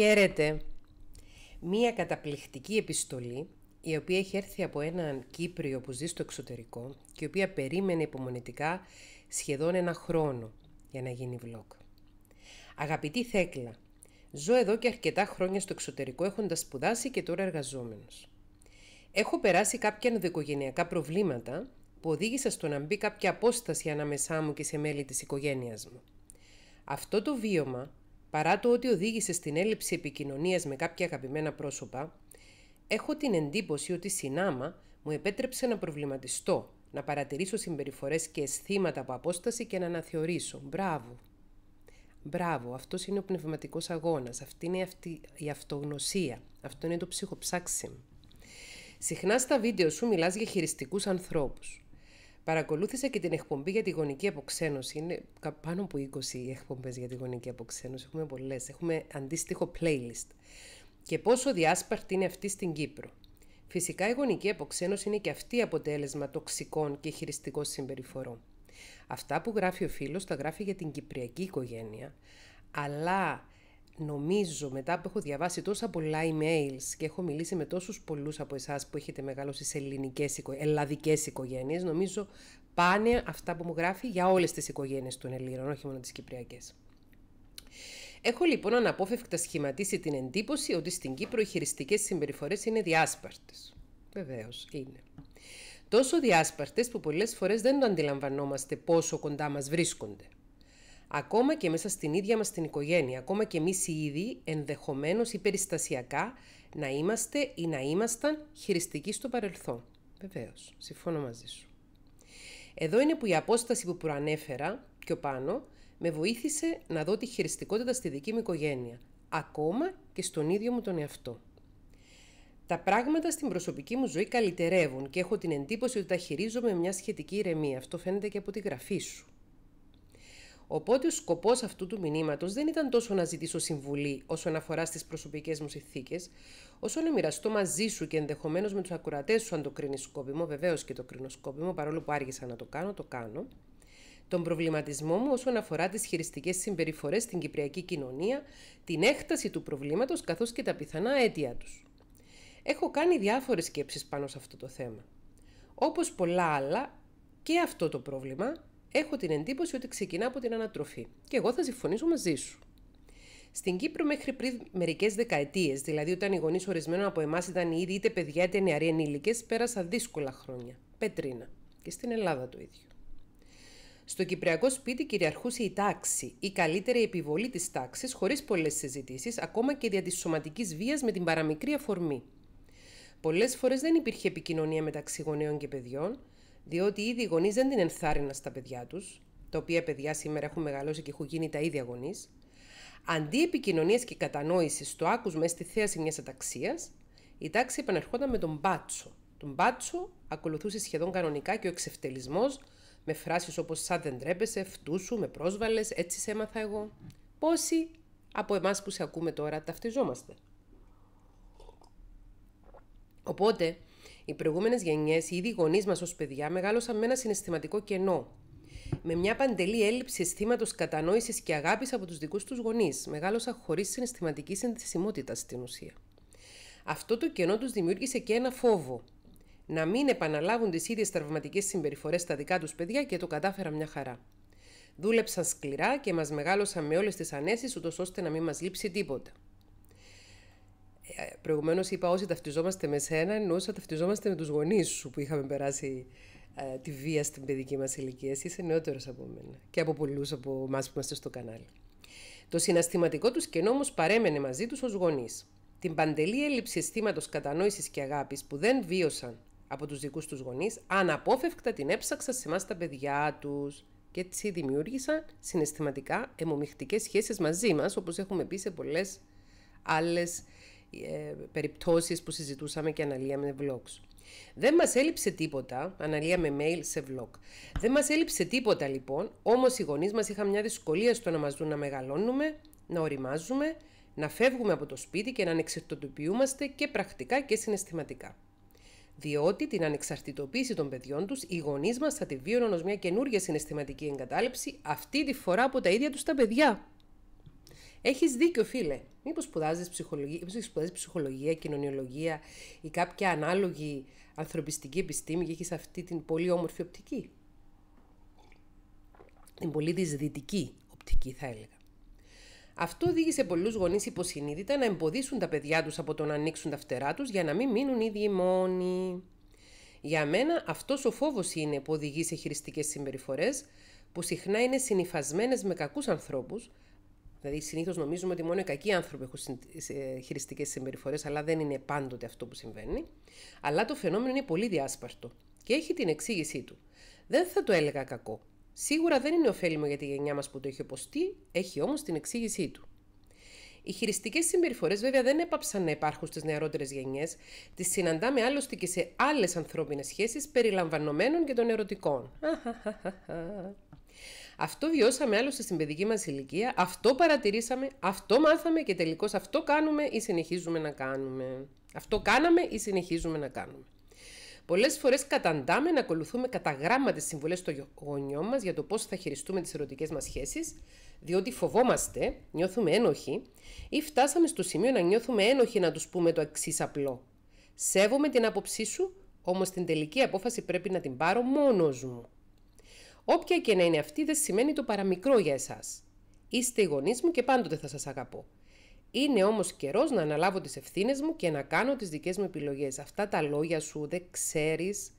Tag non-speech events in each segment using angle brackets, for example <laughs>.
Χαίρετε. Μία καταπληκτική επιστολή, η οποία έχει έρθει από έναν Κύπριο που ζει στο εξωτερικό και η οποία περίμενε υπομονετικά σχεδόν ένα χρόνο για να γίνει vlog. Αγαπητή Θέκλα, ζω εδώ και αρκετά χρόνια στο εξωτερικό έχοντας σπουδάσει και τώρα εργαζόμενος. Έχω περάσει κάποια ενδοοικογενειακά προβλήματα που οδήγησα στο να μπει κάποια απόσταση ανάμεσά μου και σε μέλη της οικογένειας μου. Αυτό το βίωμα παρά το ότι οδήγησε στην έλλειψη επικοινωνίας με κάποια αγαπημένα πρόσωπα, έχω την εντύπωση ότι συνάμα μου επέτρεψε να προβληματιστώ, να παρατηρήσω συμπεριφορές και αισθήματα από απόσταση και να αναθεωρήσω. Μπράβο! Μπράβο, αυτός είναι ο πνευματικός αγώνας, αυτή είναι η αυτογνωσία, αυτό είναι το ψυχοψάξιμ. Συχνά στα βίντεο σου μιλάς για χειριστικούς ανθρώπους. Παρακολούθησα και την εκπομπή για τη γονική αποξένωση. Είναι πάνω από 20 εκπομπές για τη γονική αποξένωση. Έχουμε πολλές. Έχουμε αντίστοιχο playlist. Και πόσο διάσπαρτη είναι αυτή στην Κύπρο. Φυσικά η γονική αποξένωση είναι και αυτή αποτέλεσμα τοξικών και χειριστικών συμπεριφορών. Αυτά που γράφει ο φίλος τα γράφει για την κυπριακή οικογένεια, αλλά νομίζω μετά που έχω διαβάσει τόσα πολλά emails και έχω μιλήσει με τόσους πολλούς από εσάς που έχετε μεγαλώσει σε ελληνικές, ελλαδικές οικογένειες, νομίζω πάνε αυτά που μου γράφει για όλες τις οικογένειες των Ελλήνων, όχι μόνο τις Κυπριακές. Έχω λοιπόν αναπόφευκτα σχηματίσει την εντύπωση ότι στην Κύπρο οι χειριστικές συμπεριφορές είναι διάσπαρτες. Βεβαίως είναι. Τόσο διάσπαρτες που πολλές φορές δεν το αντιλαμβανόμαστε πόσο κοντά μας βρίσκονται ακόμα και μέσα στην ίδια μας την οικογένεια, ακόμα και εμείς οι ίδιοι ενδεχομένως ή περιστασιακά να είμαστε ή να ήμασταν χειριστικοί στο παρελθόν. Βεβαίως, συμφώνω μαζί σου. Εδώ είναι που η απόσταση που προανέφερα πιο πάνω με βοήθησε να δω τη χειριστικότητα στη δική μου οικογένεια, ακόμα και στον ίδιο μου τον εαυτό. Τα πράγματα στην προσωπική μου ζωή καλυτερεύουν και έχω την εντύπωση ότι τα χειρίζομαι με μια σχετική ηρεμία. Αυτό φαίνεται και από τη γραφή σου. Οπότε ο σκοπός αυτού του μηνύματος δεν ήταν τόσο να ζητήσω συμβουλή όσον αφορά στις προσωπικές μου συνθήκες, όσο να μοιραστώ μαζί σου και ενδεχομένως με τους ακουρατέ σου, αν το κρίνεις σκόπιμο, βεβαίως και το κρίνω σκόπιμο, παρόλο που άργησα να το κάνω, το κάνω, τον προβληματισμό μου όσον αφορά τις χειριστικές συμπεριφορές στην κυπριακή κοινωνία, την έκταση του προβλήματος καθώς και τα πιθανά αίτια τους. Έχω κάνει διάφορες σκέψεις πάνω σε αυτό το θέμα. Όπως πολλά άλλα, και αυτό το πρόβλημα Έχω την εντύπωση ότι ξεκινά από την ανατροφή και εγώ θα συμφωνήσω μαζί σου. Στην Κύπρο, μέχρι πριν μερικές δεκαετίες, δηλαδή όταν οι γονείς ορισμένων από εμάς ήταν ήδη είτε παιδιά είτε νεαροί ενήλικες, πέρασα δύσκολα χρόνια. Πετρίνα. Και στην Ελλάδα το ίδιο. Στο κυπριακό σπίτι κυριαρχούσε η τάξη, η καλύτερη επιβολή της τάξης, χωρίς πολλές συζητήσεις, ακόμα και δια της σωματικής βίας με την παραμικρή αφορμή. Πολλές φορές δεν υπήρχε επικοινωνία μεταξύ γονέων και παιδιών, διότι ήδη οι γονείς δεν την ενθάρρυναν στα παιδιά τους, τα οποία παιδιά σήμερα έχουν μεγαλώσει και έχουν γίνει τα ίδια γονείς, αντί επικοινωνίας και κατανόησης στο άκουσμα ή στη θέαση μιας αταξίας, τάξη επανερχόταν με τον μπάτσο. Τον μπάτσο ακολουθούσε σχεδόν κανονικά και ο εξευτελισμός με φράσεις όπως Σαν δεν τρέπεσαι, σου», με πρόσβαλες, έτσι σε έμαθα εγώ. Πόσοι από εμάς που σε ακούμε τώρα ταυτιζόμαστε. Οπότε, οι προηγούμενες γενιές, ήδη οι γονείς μας ως παιδιά, μεγάλωσαν με ένα συναισθηματικό κενό. Με μια παντελή έλλειψη αισθήματος κατανόησης και αγάπης από τους δικούς τους γονείς, μεγάλωσαν χωρίς συναισθηματική συνθεσιμότητα στην ουσία. Αυτό το κενό τους δημιούργησε και ένα φόβο. Να μην επαναλάβουν τις ίδιες τραυματικές συμπεριφορές στα δικά τους παιδιά και το κατάφερα μια χαρά. Δούλεψαν σκληρά και μας μεγάλωσαν με όλες τις ανέσεις, ούτως ώστε να μην μας λείψει τίποτα. Ε, προηγουμένως είπα όσοι ταυτιζόμαστε με σένα όσοι ταυτιζόμαστε με τους γονείς σου που είχαμε περάσει ε, τη βία στην παιδική μας ηλικία. Εσύ είσαι νεότερος από μένα και από πολλούς από εμάς που είμαστε στο κανάλι. Το συναστηματικό τους κενό όμως παρέμενε μαζί τους ως γονείς. Την παντελή έλλειψη αισθήματος κατανόησης και αγάπης που δεν βίωσαν από τους δικούς τους γονείς, αναπόφευκτα την έψαξαν σε εμάς τα παιδιά τους Και έτσι δημιούργησαν συναισθηματικά αιμομηχτικέ σχέσεις μαζί μας, όπως έχουμε πει σε πολλές άλλες ε, περιπτώσεις που συζητούσαμε και αναλύαμε vlogs. Δεν μας έλειψε τίποτα, αναλύαμε mail σε vlog. Δεν μας έλειψε τίποτα λοιπόν, όμως οι γονείς μας είχαν μια δυσκολία στο να μας δουν να μεγαλώνουμε, να οριμάζουμε, να φεύγουμε από το σπίτι και να ανεξαρτητοποιούμαστε και πρακτικά και συναισθηματικά. Διότι την ανεξαρτητοποίηση των παιδιών τους, οι γονείς μας θα τη βίωναν ως μια καινούργια συναισθηματική εγκατάλειψη, αυτή τη φορά από τα ίδια τους τα παιδιά. Έχεις δίκιο, φίλε. Μήπως σπουδάζεις ψυχολογία, σπουδάζεις ψυχολογία, κοινωνιολογία ή κάποια ανάλογη ανθρωπιστική επιστήμη και έχεις αυτή την πολύ όμορφη οπτική. Την πολύ δυσδυτική οπτική, θα έλεγα. Αυτό οδήγησε πολλούς γονείς υποσυνείδητα να εμποδίσουν τα παιδιά τους από το να ανοίξουν τα φτερά τους για να μην μείνουν ίδιοι μόνοι. Για μένα αυτός ο φόβος είναι που οδηγεί σε χειριστικές συμπεριφορές που συχνά είναι συνυφασμένες με κακούς ανθρώπους Δηλαδή, συνήθως νομίζουμε ότι μόνο οι κακοί άνθρωποι έχουν χειριστικές συμπεριφορές, αλλά δεν είναι πάντοτε αυτό που συμβαίνει. Αλλά το φαινόμενο είναι πολύ διάσπαρτο και έχει την εξήγησή του. Δεν θα το έλεγα κακό. Σίγουρα δεν είναι ωφέλιμο για τη γενιά μας που το έχει υποστεί, έχει όμως την εξήγησή του. Οι χειριστικές συμπεριφορές βέβαια δεν έπαψαν να υπάρχουν στις νεαρότερες γενιές, τις συναντάμε άλλωστε και σε άλλες ανθρώπινες σχέσεις περιλαμβανομένων και των ερωτικών. Αυτό βιώσαμε άλλωστε στην παιδική μας ηλικία, αυτό παρατηρήσαμε, αυτό μάθαμε και τελικώς αυτό κάνουμε ή συνεχίζουμε να κάνουμε. Αυτό κάναμε ή συνεχίζουμε να κάνουμε. Πολλές φορές καταντάμε να ακολουθούμε κατά γράμμα τις συμβουλές των γονιών μας για το πώς θα χειριστούμε τις ερωτικές μας σχέσεις, διότι φοβόμαστε, νιώθουμε ένοχοι, ή φτάσαμε στο σημείο να νιώθουμε ένοχοι να τους πούμε το εξής απλό. Σέβομαι την άποψή σου, όμως την τελική απόφαση πρέπει να την πάρω μόνος μου. Όποια και να είναι αυτή δεν σημαίνει το παραμικρό για εσάς. Είστε οι γονείς μου και πάντοτε θα σας αγαπώ. Είναι όμως καιρός να αναλάβω τις ευθύνες μου και να κάνω τις δικές μου επιλογές. Αυτά τα λόγια σου δεν ξέρεις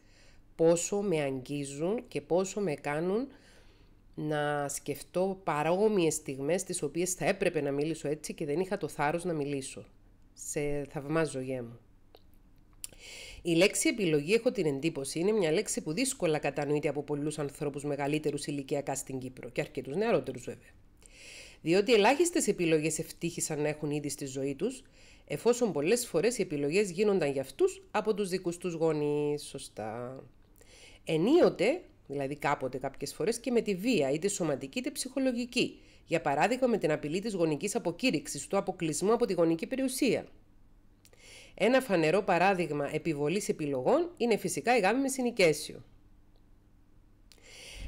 πόσο με αγγίζουν και πόσο με κάνουν να σκεφτώ παρόμοιες στιγμές τις οποίες θα έπρεπε να μιλήσω έτσι και δεν είχα το θάρρος να μιλήσω. Σε θαυμάζω γέ μου. Η λέξη επιλογή, έχω την εντύπωση, είναι μια λέξη που δύσκολα κατανοείται από πολλούς ανθρώπους μεγαλύτερους ηλικιακά στην Κύπρο και αρκετούς νεαρότερους βέβαια. Διότι ελάχιστες επιλογές ευτύχησαν να έχουν ήδη στη ζωή τους, εφόσον πολλές φορές οι επιλογές γίνονταν για αυτούς από τους δικούς τους γονείς. Σωστά. Ενίοτε, δηλαδή κάποτε κάποιες φορές και με τη βία, είτε σωματική είτε ψυχολογική. Για παράδειγμα, με την απειλή της γονικής αποκήρυξης, του αποκλεισμού από τη γονική περιουσία. Ένα φανερό παράδειγμα επιβολής επιλογών είναι φυσικά η γάμη με συνοικέσιο.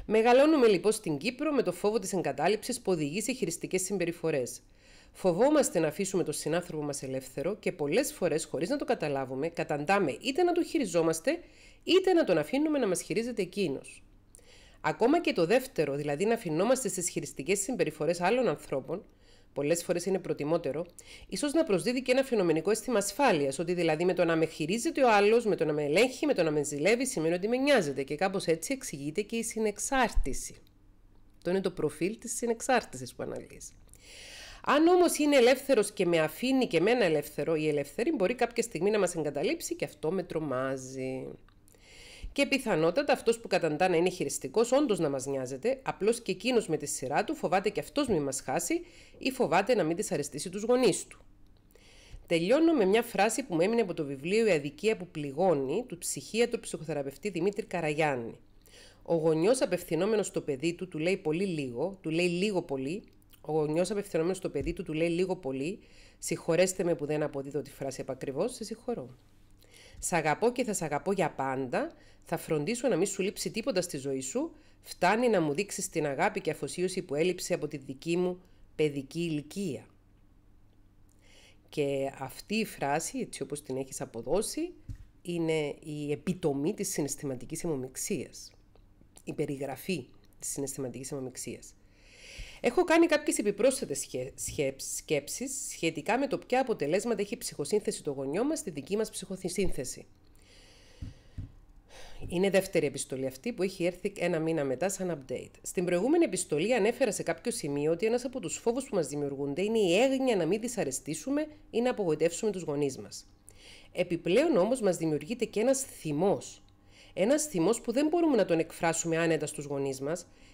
Μεγαλώνουμε λοιπόν στην Κύπρο με το φόβο της εγκατάληψης που οδηγεί σε χειριστικές συμπεριφορές. Φοβόμαστε να αφήσουμε τον συνάνθρωπο μας ελεύθερο και πολλές φορές χωρίς να το καταλάβουμε καταντάμε είτε να τον χειριζόμαστε είτε να τον αφήνουμε να μας χειρίζεται εκείνος. Ακόμα και το δεύτερο, δηλαδή να αφινόμαστε στις χειριστικές συμπεριφορές άλλων ανθρώπων, πολλές φορές είναι προτιμότερο, ίσως να προσδίδει και ένα φαινομενικό αίσθημα ασφάλειας, ότι δηλαδή με το να με χειρίζεται ο άλλος, με το να με ελέγχει, με το να με ζηλεύει, σημαίνει ότι με νοιάζεται. Και κάπως έτσι εξηγείται και η συνεξάρτηση. Το είναι το προφίλ της συνεξάρτησης που αναλύεις. Αν όμως είναι ελεύθερος και με αφήνει και εμένα ελεύθερο, η ελεύθερη μπορεί κάποια στιγμή να μας εγκαταλείψει και αυτό με τρομάζει. Και πιθανότατα αυτός που καταντά να είναι χειριστικός, όντως να μας νοιάζεται, απλώς και εκείνος με τη σειρά του φοβάται και αυτός μην μας χάσει ή φοβάται να μην δυσαρεστήσει τους γονείς του. Τελειώνω με μια φράση που μου έμεινε από το βιβλίο Η Αδικία που πληγώνει του ψυχίατρου ψυχοθεραπευτή Δημήτρη Καραγιάννη. Ο γονιός απευθυνόμενος στο παιδί του του λέει πολύ λίγο, του λέει λίγο πολύ. Ο γονιός απευθυνόμενος στο παιδί του του λέει λίγο πολύ. Συγχωρέστε με που δεν αποδίδω τη φράση επακριβώς, σε συγχωρώ. Σ' αγαπώ και θα σ' αγαπώ για πάντα. Θα φροντίσω να μην σου λείψει τίποτα στη ζωή σου. Φτάνει να μου δείξεις την αγάπη και αφοσίωση που έλειψε από τη δική μου παιδική ηλικία. Και αυτή η φράση, έτσι όπως την έχεις αποδώσει, είναι η επιτομή της συναισθηματικής αιμομιξίας. Η περιγραφή της συναισθηματικής αιμομιξίας. Έχω κάνει κάποιες επιπρόσθετες σκέψεις σχετικά με το ποια αποτελέσματα έχει η ψυχοσύνθεση των γονιών μας στη δική μας ψυχοσύνθεση. Είναι δεύτερη επιστολή αυτή που έχει έρθει ένα μήνα μετά σαν update. Στην προηγούμενη επιστολή ανέφερα σε κάποιο σημείο ότι ένας από τους φόβους που μας δημιουργούνται είναι η έγνοια να μην δυσαρεστήσουμε ή να απογοητεύσουμε τους γονείς μας. Επιπλέον όμως μας δημιουργείται και ένας θυμός. Ένας θυμός που δεν μπορούμε να τον εκφράσουμε άνετα στους γονείς μας,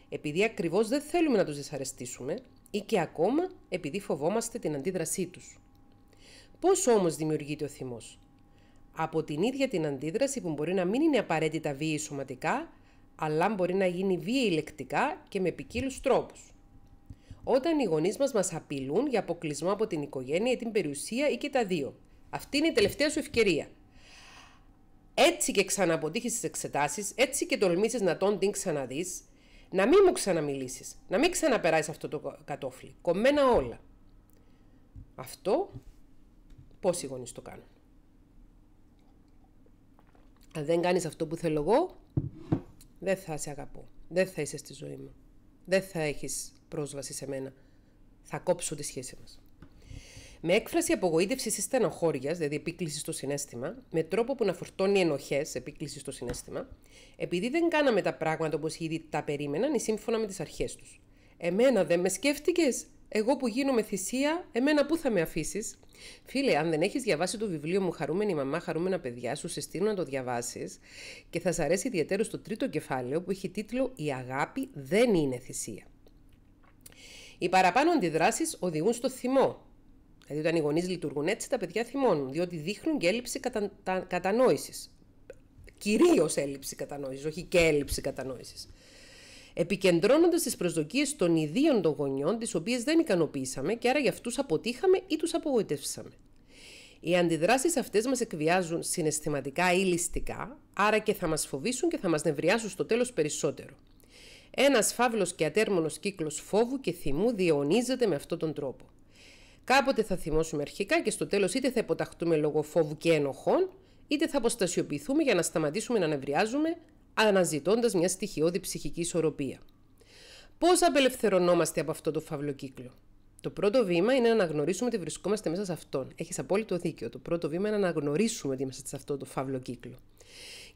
επειδή ακριβώς δεν θέλουμε να τους δυσαρεστήσουμε ή και ακόμα επειδή φοβόμαστε την αντίδρασή τους. Πώς όμως δημιουργείται ο θυμός, από την ίδια την αντίδραση που μπορεί να μην είναι απαραίτητα βίαιη σωματικά, αλλά μπορεί να γίνει βίαιη ηλεκτικά και με ποικίλους τρόπους. Όταν οι γονείς μας μας απειλούν για αποκλεισμό από την οικογένεια ή την περιουσία ή και τα δύο. Αυτή είναι η τελευταία σου ευκαιρία. Έτσι και ξαναποτύχεις τις εξετάσεις, έτσι και τολμήσεις να τον την ξαναδείς, να μην μου ξαναμιλήσεις, να μην ξαναπεράσει αυτό το κατόφλι. Κομμένα όλα. Αυτό πώς οι γονείς το κάνουν. Αν δεν κάνεις αυτό που θέλω εγώ, δεν θα σε αγαπώ. Δεν θα είσαι στη ζωή μου. Δεν θα έχεις πρόσβαση σε μένα. Θα κόψω τη σχέση μας. Με έκφραση απογοήτευσης ή στενοχώριας, δηλαδή επίκλησης στο συνέστημα, με τρόπο που να φορτώνει ενοχές, επίκλησης στο συνέστημα, επειδή δεν κάναμε τα πράγματα όπως ήδη τα περίμεναν ή σύμφωνα με τις αρχές τους. Εμένα δεν με σκέφτηκες, εγώ που γίνομαι θυσία, εμένα πού θα με αφήσεις. Φίλε, αν δεν έχεις διαβάσει το βιβλίο μου Χαρούμενη Μαμά, Χαρούμενα Παιδιά, σου συστήνω να το διαβάσεις και θα σ' αρέσει ιδιαίτερο στο τρίτο κεφάλαιο που έχει τίτλο Η αγάπη δεν είναι θυσία. Οι παραπάνω αντιδράσεις οδηγούν στο θυμό. Δηλαδή, όταν οι γονείς λειτουργούν έτσι, τα παιδιά θυμώνουν, διότι δείχνουν και έλλειψη κατα... κατανόησης. Κυρίως έλλειψη κατανόησης, όχι και έλλειψη κατανόησης επικεντρώνοντας τις προσδοκίες των ιδίων των γονιών, τις οποίες δεν ικανοποίησαμε και άρα για αυτούς αποτύχαμε ή τους απογοητεύσαμε. Οι αντιδράσεις αυτές μας εκβιάζουν συναισθηματικά ή ληστικά, άρα και θα μας φοβήσουν και θα μας νευριάσουν στο τέλος περισσότερο. Ένας φαύλος και ατέρμονος κύκλος φόβου και θυμού διαιωνίζεται με αυτόν τον τρόπο. Κάποτε θα θυμώσουμε αρχικά και στο τέλος είτε θα υποταχτούμε λόγω φόβου και ενοχών, είτε θα αποστασιοποιηθούμε για να σταματήσουμε να νευριάζουμε, αναζητώντας μια στοιχειώδη ψυχική ισορροπία. Πώς απελευθερωνόμαστε από αυτό το φαύλο κύκλο. Το πρώτο βήμα είναι να αναγνωρίσουμε ότι βρισκόμαστε μέσα σε αυτόν. Έχεις απόλυτο δίκιο. Το πρώτο βήμα είναι να αναγνωρίσουμε ότι είμαστε σε αυτό το φαύλο κύκλο.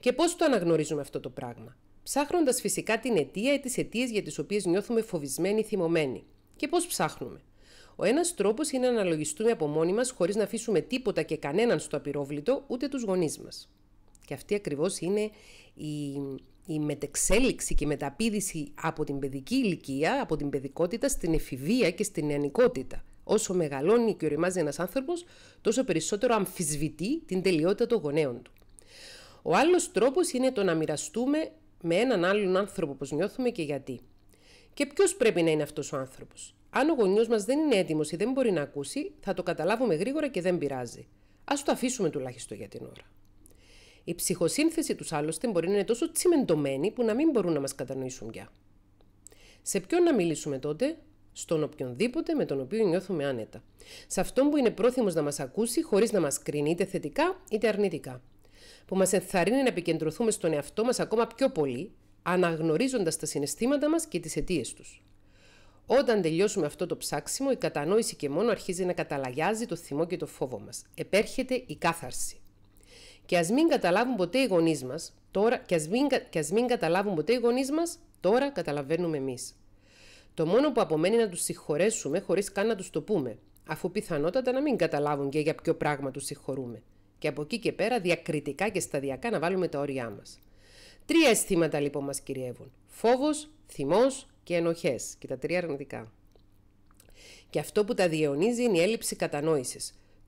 Και πώς το αναγνωρίζουμε αυτό το πράγμα. Ψάχνοντας φυσικά την αιτία ή τις αιτίες για τις οποίες νιώθουμε φοβισμένοι ή θυμωμένοι. Και πώς ψάχνουμε. Ο ένας τρόπος είναι να αναλογιστούμε από μόνοι μας χωρίς να αφήσουμε τίποτα και κανέναν στο απειρόβλητο, ούτε τους γονείς μας. Και αυτή ακριβώς είναι η, η μετεξέλιξη και η μεταπίδηση από την παιδική ηλικία, από την παιδικότητα στην εφηβεία και στην νεανικότητα. Όσο μεγαλώνει και οριμάζει ένας άνθρωπος, τόσο περισσότερο αμφισβητεί την τελειότητα των γονέων του. Ο άλλος τρόπος είναι το να μοιραστούμε με έναν άλλον άνθρωπο πώς νιώθουμε και γιατί. Και ποιος πρέπει να είναι αυτός ο άνθρωπος. Αν ο γονιός μας δεν είναι έτοιμος ή δεν μπορεί να ακούσει, θα το καταλάβουμε γρήγορα και δεν πειράζει. Ας το αφήσουμε τουλάχιστον για την ώρα. Η ψυχοσύνθεση τους άλλωστε μπορεί να είναι τόσο τσιμεντωμένη που να μην μπορούν να μας κατανοήσουν πια. Σε ποιον να μιλήσουμε τότε, στον οποιονδήποτε με τον οποίο νιώθουμε άνετα. Σε αυτόν που είναι πρόθυμος να μας ακούσει χωρίς να μας κρίνει είτε θετικά είτε αρνητικά. Που μας ενθαρρύνει να επικεντρωθούμε στον εαυτό μας ακόμα πιο πολύ, αναγνωρίζοντας τα συναισθήματά μας και τις αιτίες τους. Όταν τελειώσουμε αυτό το ψάξιμο, η κατανόηση και μόνο αρχίζει να καταλαγιάζει το θυμό και το φόβο μας. Επέρχεται η κάθαρση. Και ας μην καταλάβουν ποτέ οι γονείς μας, τώρα, και ας μην, και ας μην καταλάβουν ποτέ οι γονείς μας, τώρα καταλαβαίνουμε εμείς. Το μόνο που απομένει να τους συγχωρέσουμε χωρίς καν να τους το πούμε, αφού πιθανότατα να μην καταλάβουν και για ποιο πράγμα τους συγχωρούμε. Και από εκεί και πέρα διακριτικά και σταδιακά να βάλουμε τα όρια μας. Τρία αισθήματα λοιπόν μας κυριεύουν: φόβος, θυμός και ενοχές. Και τα τρία αρνητικά. Και αυτό που τα διαιωνίζει είναι η έλλειψη κατανόησης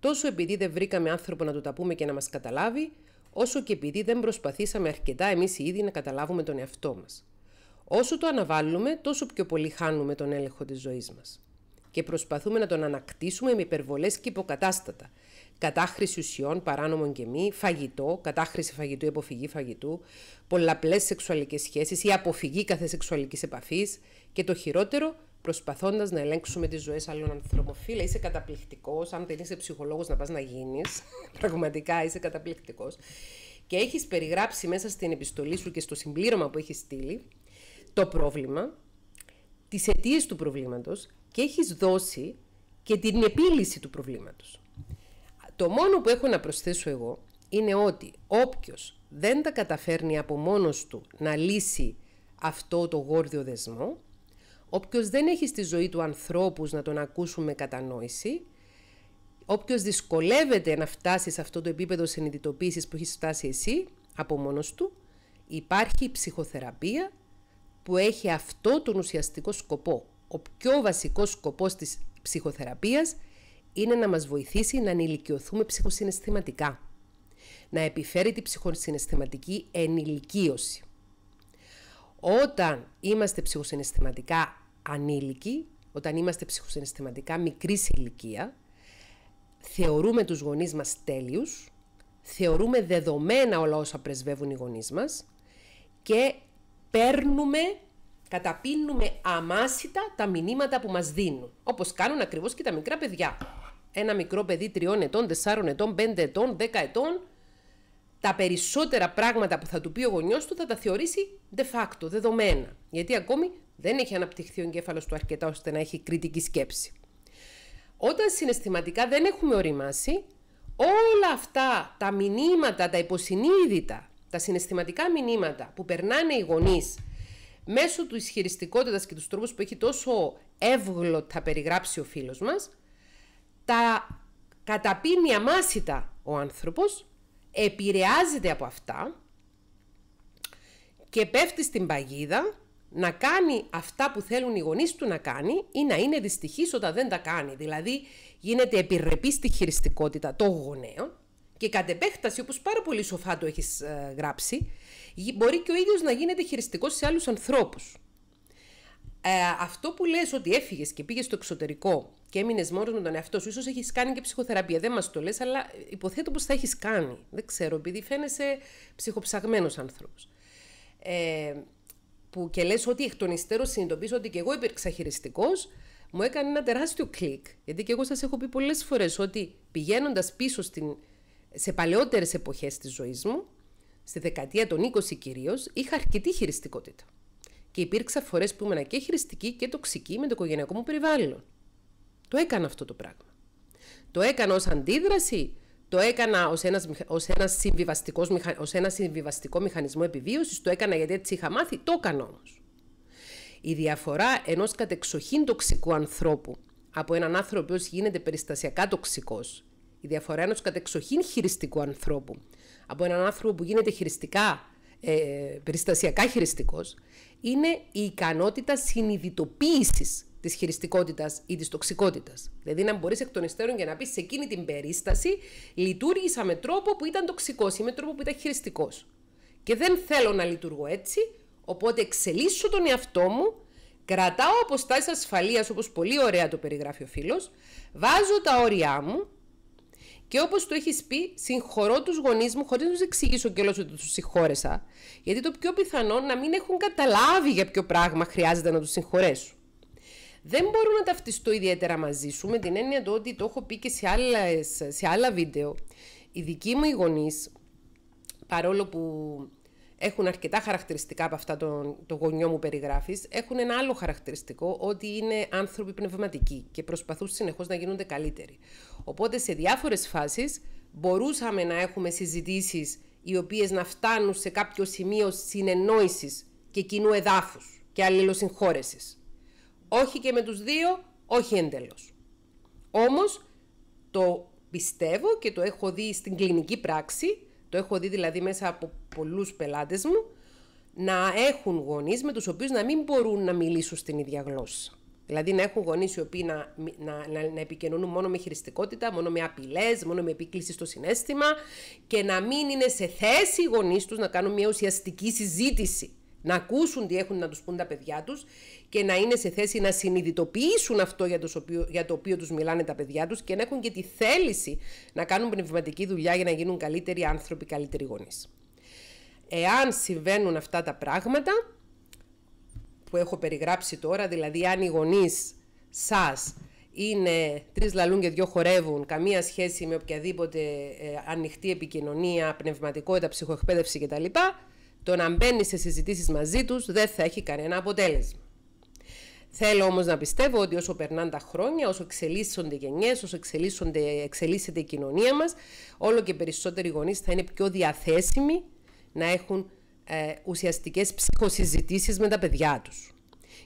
τόσο επειδή δεν βρήκαμε άνθρωπο να το τα πούμε και να μας καταλάβει, όσο και επειδή δεν προσπαθήσαμε αρκετά εμείς οι ίδιοι να καταλάβουμε τον εαυτό μας. Όσο το αναβάλουμε, τόσο πιο πολύ χάνουμε τον έλεγχο της ζωής μας. Και προσπαθούμε να τον ανακτήσουμε με υπερβολές και υποκατάστατα. Κατάχρηση ουσιών, παράνομων και μη, φαγητό, κατάχρηση φαγητού ή αποφυγή φαγητού, πολλαπλές σεξουαλικές σχέσεις ή αποφυγή κάθε σεξουαλικής επαφής και το χειρότερο, προσπαθώντας να ελέγξουμε τις ζωές άλλων ανθρώπων. Φίλε, είσαι καταπληκτικός. Αν δεν είσαι ψυχολόγος, να πας να γίνεις. <laughs> Πραγματικά είσαι καταπληκτικός. Και έχεις περιγράψει μέσα στην επιστολή σου και στο συμπλήρωμα που έχεις στείλει το πρόβλημα, τις αιτίες του προβλήματος και έχεις δώσει και την επίλυση του προβλήματος. Το μόνο που έχω να προσθέσω εγώ είναι ότι όποιος δεν τα καταφέρνει από μόνος του να λύσει αυτό το γόρδιο δεσμό, Όποιος δεν έχει στη ζωή του ανθρώπους να τον ακούσουμε κατανόηση, όποιος δυσκολεύεται να φτάσει σε αυτό το επίπεδο συνειδητοποίησης που έχεις φτάσει εσύ από μόνος του, υπάρχει ψυχοθεραπεία που έχει αυτό τον ουσιαστικό σκοπό. Ο πιο βασικός σκοπός της ψυχοθεραπείας είναι να μας βοηθήσει να ενηλικιωθούμε ψυχοσυναισθηματικά. Να επιφέρει την ψυχοσυναισθηματική ενηλικίωση. Όταν είμαστε ψυχοσυναισθηματικά ανήλικοι, όταν είμαστε ψυχοσυναισθηματικά μικρής ηλικία, θεωρούμε τους γονείς μας τέλειους, θεωρούμε δεδομένα όλα όσα πρεσβεύουν οι γονείς μας και παίρνουμε, καταπίνουμε αμάσιτα τα μηνύματα που μας δίνουν, όπως κάνουν ακριβώς και τα μικρά παιδιά. Ένα μικρό παιδί τριών ετών, τεσσάρων ετών, πέντε ετών, δέκα ετών, τα περισσότερα πράγματα που θα του πει ο γονιός του θα τα θεωρήσει de facto, δεδομένα. Γιατί ακόμη δεν έχει αναπτυχθεί ο εγκέφαλος του αρκετά ώστε να έχει κριτική σκέψη. Όταν συναισθηματικά δεν έχουμε οριμάσει, όλα αυτά τα μηνύματα, τα υποσυνείδητα, τα συναισθηματικά μηνύματα που περνάνε οι γονείς μέσω του ισχυριστικότητας και τους τρόπους που έχει τόσο εύγλωτα περιγράψει ο φίλος μας, τα καταπίνει αμάσιτα ο άνθρωπος επηρεάζεται από αυτά και πέφτει στην παγίδα να κάνει αυτά που θέλουν οι γονείς του να κάνει ή να είναι δυστυχής όταν δεν τα κάνει. Δηλαδή γίνεται επιρρεπή στη χειριστικότητα των γονέων και κατ' επέκταση, όπως πάρα πολύ σοφά το έχεις ε, γράψει, μπορεί και ο ίδιος να γίνεται χειριστικός σε άλλους ανθρώπους. Ε, αυτό που λες ότι έφυγες και πήγες στο εξωτερικό και έμεινες μόνος με τον εαυτό σου, ίσως έχεις κάνει και ψυχοθεραπεία. Δεν μας το λες, αλλά υποθέτω πως θα έχεις κάνει. Δεν ξέρω, επειδή φαίνεσαι ψυχοψαγμένος άνθρωπος. Ε, που και λες ότι εκ των υστέρων συνειδητοποιήσω ότι και εγώ υπήρξα χειριστικό, μου έκανε ένα τεράστιο κλικ. Γιατί και εγώ σας έχω πει πολλές φορές ότι πηγαίνοντας πίσω στην, σε παλαιότερες εποχές της ζωής μου, στη δεκαετία των 20 κυρίως, είχα αρκετή χειριστικότητα και υπήρξα φορές που ήμουν και χειριστική και τοξική με το οικογενειακό μου περιβάλλον. Το έκανα αυτό το πράγμα. Το έκανα ως αντίδραση, το έκανα ως ένας ως ένας συμβιβαστικός ως ένα συμβιβαστικό μηχανισμό επιβίωσης, το έκανα γιατί έτσι είχα μάθει, το έκανα όμως. Η διαφορά ενός κατεξοχήν τοξικού ανθρώπου από έναν άνθρωπο που γίνεται περιστασιακά τοξικός, η διαφορά ενός κατεξοχήν χειριστικού ανθρώπου από έναν άνθρωπο που γίνεται χειριστικά ε, περιστασιακά χειριστικός, είναι η ικανότητα συνειδητοποίησης της χειριστικότητας ή της τοξικότητας. Δηλαδή να μπορείς εκ των υστέρων και να πεις σε εκείνη την περίσταση λειτουργήσα με τρόπο που ήταν τοξικός ή με τρόπο που ήταν χειριστικός. Και δεν θέλω να λειτουργώ έτσι, οπότε εξελίσσω τον εαυτό μου Κρατάω αποστάσεις ασφαλείας, όπως πολύ ωραία το περιγράφει ο φίλος, βάζω τα όρια μου και όπως το έχεις πει, συγχωρώ τους γονείς μου, χωρίς να τους εξηγήσω κιόλα ότι τους συγχώρεσα, γιατί το πιο πιθανό να μην έχουν καταλάβει για ποιο πράγμα χρειάζεται να τους συγχωρέσω. Δεν μπορώ να ταυτιστώ ιδιαίτερα μαζί σου με την έννοια του ότι το έχω πει και σε, άλλες, σε άλλα βίντεο. Οι δικοί μου οι γονείς, παρόλο που έχουν αρκετά χαρακτηριστικά από αυτά το, το γονιό μου περιγράφεις, έχουν ένα άλλο χαρακτηριστικό ότι είναι άνθρωποι πνευματικοί και προσπαθούν συνεχώς να γίνονται καλύτεροι. Οπότε σε διάφορες φάσεις μπορούσαμε να έχουμε συζητήσεις οι οποίες να φτάνουν σε κάποιο σημείο συνεννόησης και κοινού εδάφους και αλληλοσυγχώρεσης. Όχι και με τους δύο, όχι εντελώς. Όμως το πιστεύω και το έχω δει στην κλινική πράξη το έχω δει δηλαδή μέσα από πολλούς πελάτες μου να έχουν γονείς με τους οποίους να μην μπορούν να μιλήσουν στην ίδια γλώσσα. Δηλαδή να έχουν γονείς οι οποίοι να, να, να, μόνο με χειριστικότητα, μόνο με απειλές, μόνο με επίκληση στο συνέστημα και να μην είναι σε θέση οι γονείς τους να κάνουν μια ουσιαστική συζήτηση να ακούσουν τι έχουν να τους πούν τα παιδιά τους και να είναι σε θέση να συνειδητοποιήσουν αυτό για το οποίο, για το οποίο τους μιλάνε τα παιδιά τους και να έχουν και τη θέληση να κάνουν πνευματική δουλειά για να γίνουν καλύτεροι άνθρωποι, καλύτεροι γονείς. Εάν συμβαίνουν αυτά τα πράγματα που έχω περιγράψει τώρα, δηλαδή αν οι γονείς σας είναι τρεις λαλούν και δυο χορεύουν, καμία σχέση με οποιαδήποτε ε, ανοιχτή επικοινωνία, πνευματικότητα, ψυχοεκπαίδευση κτλ. Το να μπαίνει σε συζητήσεις μαζί τους δεν θα έχει κανένα αποτέλεσμα. Θέλω όμως να πιστεύω ότι όσο περνάνε τα χρόνια, όσο εξελίσσονται οι γενιές, όσο εξελίσσονται, εξελίσσεται η κοινωνία μας, όλο και περισσότεροι γονείς θα είναι πιο διαθέσιμοι να έχουν ε, ουσιαστικές ψυχοσυζητήσεις με τα παιδιά τους.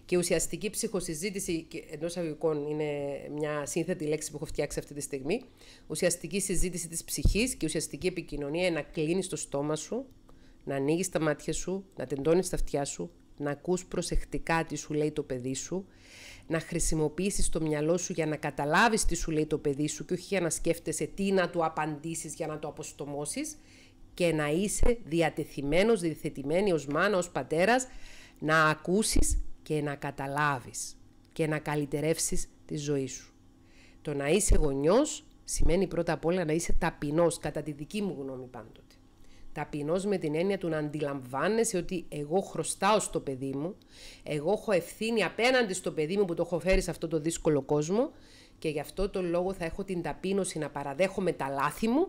Και ουσιαστική ψυχοσυζήτηση, εντός αγωγικών είναι μια σύνθετη λέξη που έχω φτιάξει αυτή τη στιγμή, ουσιαστική συζήτηση της ψυχής και ουσιαστική επικοινωνία είναι να κλείνει το στόμα σου να ανοίγεις τα μάτια σου, να τεντώνεις τα αυτιά σου, να ακούς προσεκτικά τι σου λέει το παιδί σου, να χρησιμοποιήσεις το μυαλό σου για να καταλάβεις τι σου λέει το παιδί σου και όχι για να σκέφτεσαι τι να του απαντήσεις για να το αποστομώσεις και να είσαι διατεθειμένος, διθετημένη ως μάνα, ως πατέρας, να ακούσεις και να καταλάβεις και να καλυτερεύσεις τη ζωή σου. Το να είσαι γονιός σημαίνει πρώτα απ' όλα να είσαι ταπεινός, κατά τη δική μου γνώμη πάντοτε. Ταπεινός με την έννοια του να αντιλαμβάνεσαι ότι εγώ χρωστάω στο παιδί μου, εγώ έχω ευθύνη απέναντι στο παιδί μου που το έχω φέρει σε αυτό το δύσκολο κόσμο και γι' αυτό το λόγο θα έχω την ταπείνωση να παραδέχομαι τα λάθη μου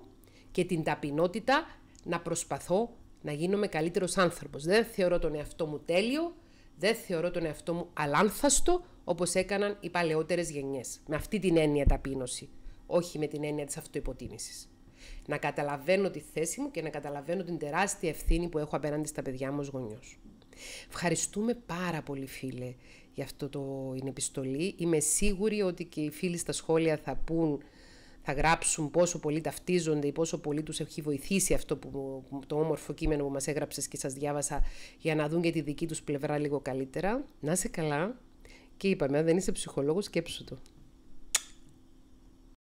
και την ταπεινότητα να προσπαθώ να γίνομαι καλύτερος άνθρωπος. Δεν θεωρώ τον εαυτό μου τέλειο, δεν θεωρώ τον εαυτό μου αλάνθαστο Όπως έκαναν οι παλαιότερες γενιές. Με αυτή την έννοια ταπείνωση, όχι με την έννοια της αυτοϋποτίμησης να καταλαβαίνω τη θέση μου και να καταλαβαίνω την τεράστια ευθύνη που έχω απέναντι στα παιδιά μου ως γονιός. Ευχαριστούμε πάρα πολύ φίλε για αυτό το είναι επιστολή. Είμαι σίγουρη ότι και οι φίλοι στα σχόλια θα πούν, θα γράψουν πόσο πολύ ταυτίζονται ή πόσο πολύ τους έχει βοηθήσει αυτό που, το όμορφο κείμενο που μας έγραψες και σας διάβασα για να δουν και τη δική τους πλευρά λίγο καλύτερα. Να είσαι καλά και είπαμε, αν δεν είσαι ψυχολόγος σκέψου το.